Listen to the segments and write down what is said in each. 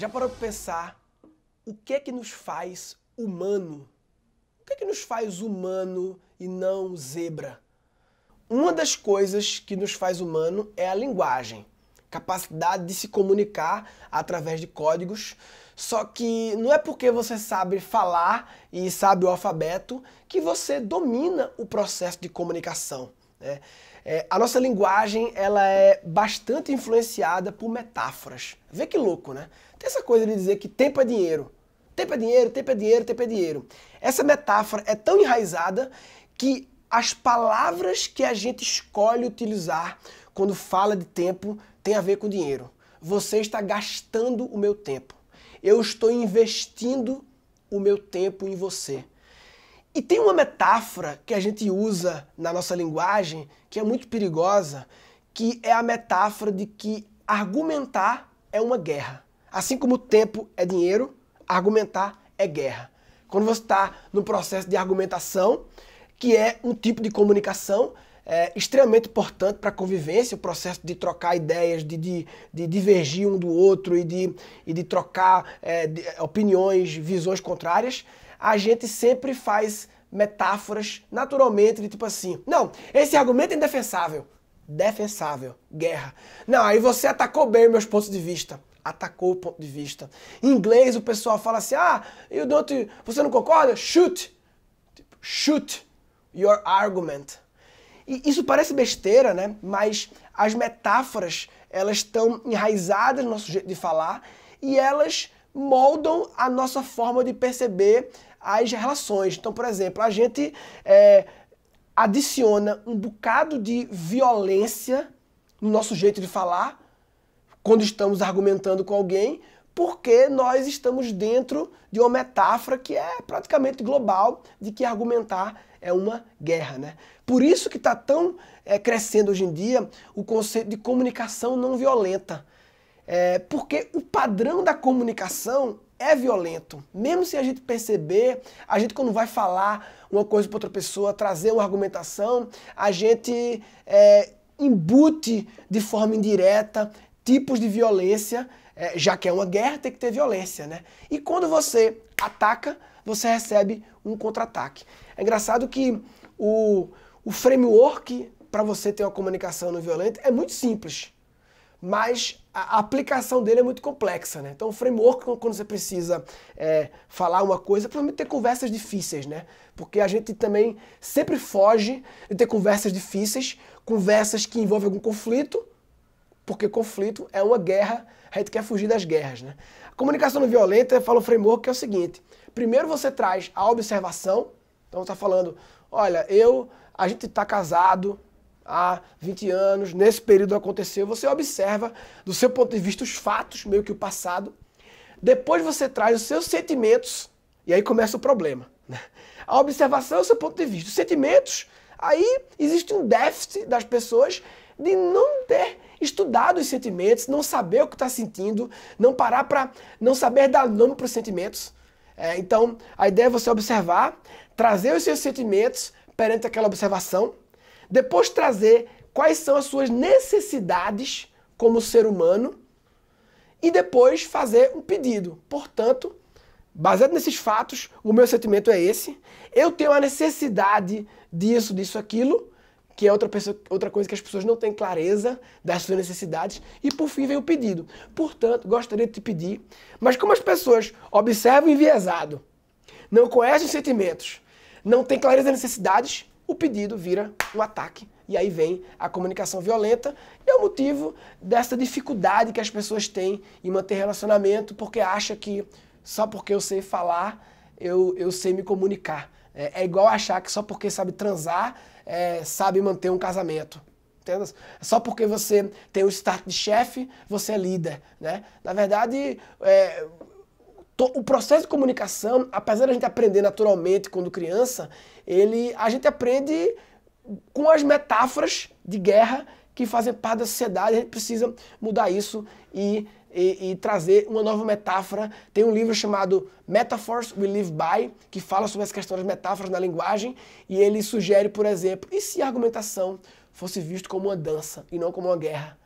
Já parou para pensar o que é que nos faz humano? O que é que nos faz humano e não zebra? Uma das coisas que nos faz humano é a linguagem, capacidade de se comunicar através de códigos. Só que não é porque você sabe falar e sabe o alfabeto que você domina o processo de comunicação. Né? É, a nossa linguagem ela é bastante influenciada por metáforas. Vê que louco, né? Tem essa coisa de dizer que tempo é dinheiro. Tempo é dinheiro, tempo é dinheiro, tempo é dinheiro. Essa metáfora é tão enraizada que as palavras que a gente escolhe utilizar quando fala de tempo tem a ver com dinheiro. Você está gastando o meu tempo. Eu estou investindo o meu tempo em você. E tem uma metáfora que a gente usa na nossa linguagem que é muito perigosa, que é a metáfora de que argumentar é uma guerra. Assim como tempo é dinheiro, argumentar é guerra. Quando você está no processo de argumentação, que é um tipo de comunicação é, extremamente importante para a convivência, o processo de trocar ideias, de, de, de, divergir um do outro e de, e de trocar é, de é, opiniões, visões contrárias, a gente sempre faz metáforas naturalmente de tipo assim: não, esse argumento é indefensável. Defensável, guerra. Não, aí você atacou bem meus pontos de vista. Atacou o ponto de vista. Em inglês o pessoal fala assim: ah, you don't, você não concorda? Shoot. Tipo, shoot your argument. E isso parece besteira, né? Mas as metáforas, elas estão enraizadas no nosso jeito de falar e elas moldam a nossa forma de perceber as relações. Então, por exemplo, a gente é, adiciona um bocado de violência no nosso jeito de falar quando estamos argumentando com alguém, porque nós estamos dentro de uma metáfora que é praticamente global de que argumentar é uma guerra, né? Por isso que está tão é, crescendo hoje em dia o conceito de comunicação não violenta, é, porque o padrão da comunicação é violento. Mesmo se a gente perceber, a gente quando vai falar uma coisa para outra pessoa, trazer uma argumentação, a gente é, embute de forma indireta tipos de violência, é, já que é uma guerra, tem que ter violência, né? E quando você ataca, você recebe um contra-ataque. É engraçado que o, o framework para você ter uma comunicação não violenta é muito simples mas a aplicação dele é muito complexa, né? Então, o framework, quando você precisa é, falar uma coisa, provavelmente ter conversas difíceis, né? Porque a gente também sempre foge de ter conversas difíceis, conversas que envolvem algum conflito, porque conflito é uma guerra, a gente quer fugir das guerras, né? A comunicação não é violenta, fala o framework, que é o seguinte, primeiro você traz a observação, então está falando, olha, eu, a gente está casado, há 20 anos, nesse período aconteceu, você observa do seu ponto de vista os fatos, meio que o passado. Depois você traz os seus sentimentos e aí começa o problema. Né? A observação é o seu ponto de vista. Os sentimentos, aí existe um déficit das pessoas de não ter estudado os sentimentos, não saber o que está sentindo, não parar para não saber dar nome para os sentimentos. É, então, a ideia é você observar, trazer os seus sentimentos perante aquela observação depois trazer quais são as suas necessidades como ser humano e depois fazer um pedido. Portanto, baseado nesses fatos, o meu sentimento é esse. Eu tenho a necessidade disso, disso, aquilo, que é outra, pessoa, outra coisa que as pessoas não têm clareza das suas necessidades. E por fim vem o pedido. Portanto, gostaria de te pedir, mas como as pessoas observam enviesado, não conhecem os sentimentos, não têm clareza das necessidades, o pedido vira um ataque. E aí vem a comunicação violenta, e é o motivo dessa dificuldade que as pessoas têm em manter relacionamento, porque acha que só porque eu sei falar, eu, eu sei me comunicar. É, é igual achar que só porque sabe transar, é, sabe manter um casamento. Só porque você tem o start de chefe, você é líder, né? Na verdade, é, o processo de comunicação, apesar de a gente aprender naturalmente quando criança, ele a gente aprende com as metáforas de guerra que fazem parte da sociedade. A gente precisa mudar isso e, e, e trazer uma nova metáfora. Tem um livro chamado Metaphors We Live By, que fala sobre as questões das metáforas na linguagem, e ele sugere, por exemplo, e se a argumentação fosse visto como uma dança e não como uma guerra?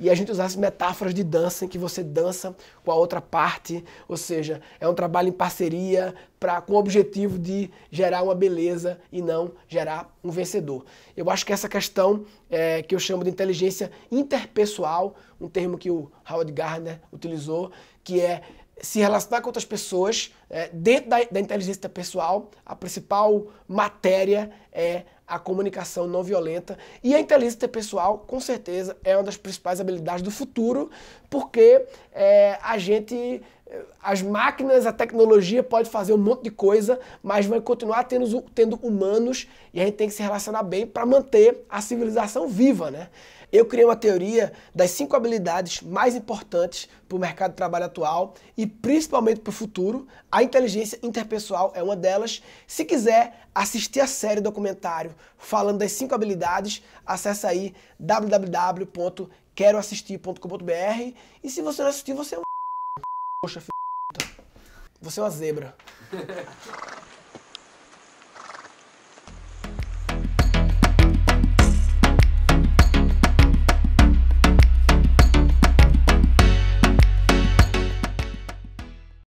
e a gente usasse metáforas de dança em que você dança com a outra parte, ou seja, é um trabalho em parceria pra, com o objetivo de gerar uma beleza e não gerar um vencedor. Eu acho que essa questão é, que eu chamo de inteligência interpessoal, um termo que o Howard Gardner utilizou, que é se relacionar com outras pessoas, é, dentro da, da inteligência pessoal, a principal matéria é a comunicação não violenta. E a inteligência interpessoal, com certeza, é uma das principais habilidades do futuro, porque é, a gente as máquinas, a tecnologia pode fazer um monte de coisa, mas vai continuar tendo, tendo humanos e a gente tem que se relacionar bem para manter a civilização viva, né? Eu criei uma teoria das cinco habilidades mais importantes para o mercado de trabalho atual e principalmente para o futuro. A inteligência interpessoal é uma delas. Se quiser assistir a série documentário falando das cinco habilidades, acessa aí www.queroassistir.com.br e se você não assistir, você é um Poxa, f... você é uma zebra.